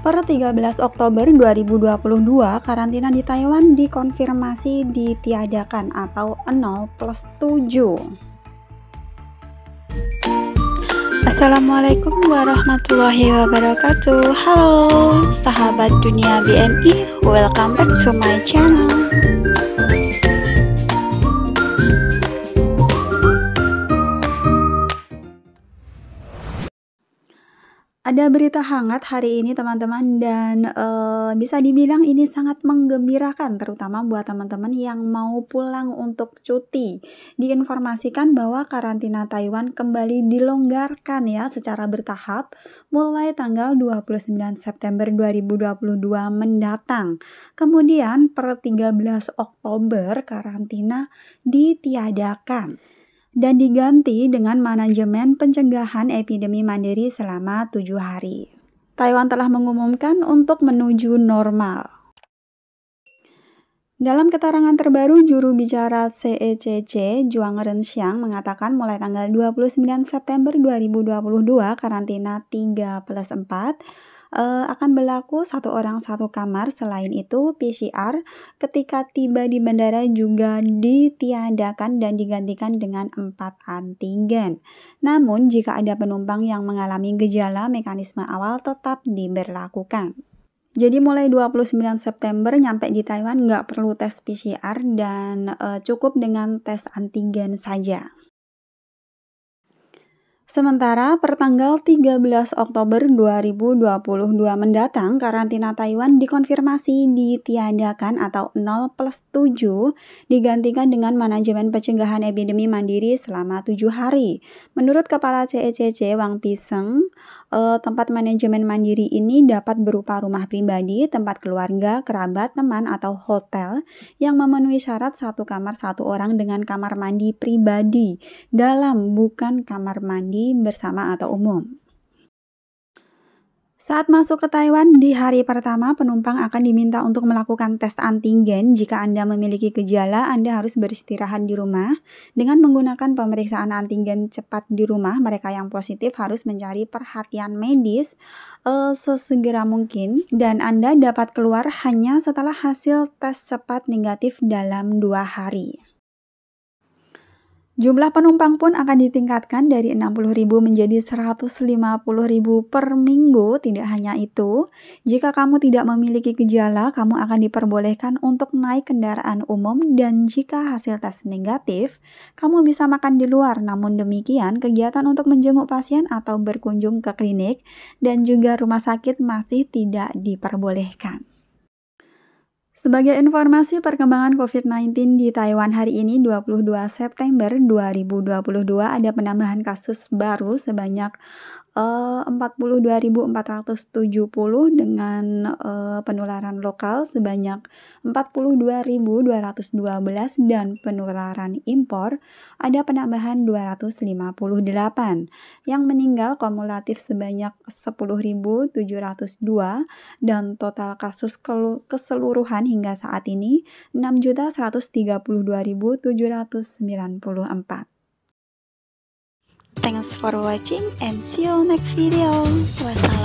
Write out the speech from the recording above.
Per 13 Oktober 2022, karantina di Taiwan dikonfirmasi ditiadakan atau 0 plus 7. Assalamualaikum warahmatullahi wabarakatuh Halo sahabat dunia BNI Welcome back to my channel Ada berita hangat hari ini teman-teman dan, e, bisa dibilang ini sangat menggembirakan terutama buat teman-teman yang mau pulang untuk cuti. Diinformasikan bahwa karantina Taiwan kembali dilonggarkan ya secara bertahap mulai tanggal 29 September 2022 mendatang. Kemudian per 13 Oktober karantina ditiadakan dan diganti dengan manajemen pencegahan epidemi mandiri selama tujuh hari. Taiwan telah mengumumkan untuk menuju normal. Dalam keterangan terbaru, juru bicara CECC, Juang e Renxiang, mengatakan mulai tanggal 29 September 2022, karantina 3 plus 4 uh, akan berlaku satu orang satu kamar. Selain itu, PCR ketika tiba di bandara juga ditiadakan dan digantikan dengan empat antigen. Namun, jika ada penumpang yang mengalami gejala, mekanisme awal tetap diberlakukan. Jadi mulai 29 September nyampe di Taiwan nggak perlu tes PCR dan e, cukup dengan tes antigen saja. Sementara per tanggal 13 Oktober 2022 mendatang, karantina Taiwan dikonfirmasi ditiadakan atau 0 plus 7 digantikan dengan manajemen pencegahan epidemi mandiri selama 7 hari. Menurut Kepala CECC e Wang Piseng, eh, tempat manajemen mandiri ini dapat berupa rumah pribadi, tempat keluarga, kerabat, teman, atau hotel yang memenuhi syarat satu kamar satu orang dengan kamar mandi pribadi dalam bukan kamar mandi bersama atau umum. Saat masuk ke Taiwan, di hari pertama penumpang akan diminta untuk melakukan tes antigen. Jika Anda memiliki gejala, Anda harus beristirahat di rumah. Dengan menggunakan pemeriksaan antigen cepat di rumah, mereka yang positif harus mencari perhatian medis uh, sesegera mungkin. Dan Anda dapat keluar hanya setelah hasil tes cepat negatif dalam dua hari. Jumlah penumpang pun akan ditingkatkan dari 60.000 menjadi 150.000 per minggu. Tidak hanya itu, jika kamu tidak memiliki gejala, kamu akan diperbolehkan untuk naik kendaraan umum dan jika hasil tes negatif, kamu bisa makan di luar. Namun demikian, kegiatan untuk menjenguk pasien atau berkunjung ke klinik dan juga rumah sakit masih tidak diperbolehkan. Sebagai informasi perkembangan COVID-19 di Taiwan hari ini 22 September 2022 ada penambahan kasus baru sebanyak 42.470 eh, dengan, uh, penularan lokal sebanyak 42.212 dan penularan impor ada penambahan 258, yang meninggal kumulatif sebanyak 10.702 dan total kasus keseluruhan hingga saat ini 6.132.794. Thanks for watching and see you next video. Wassalam.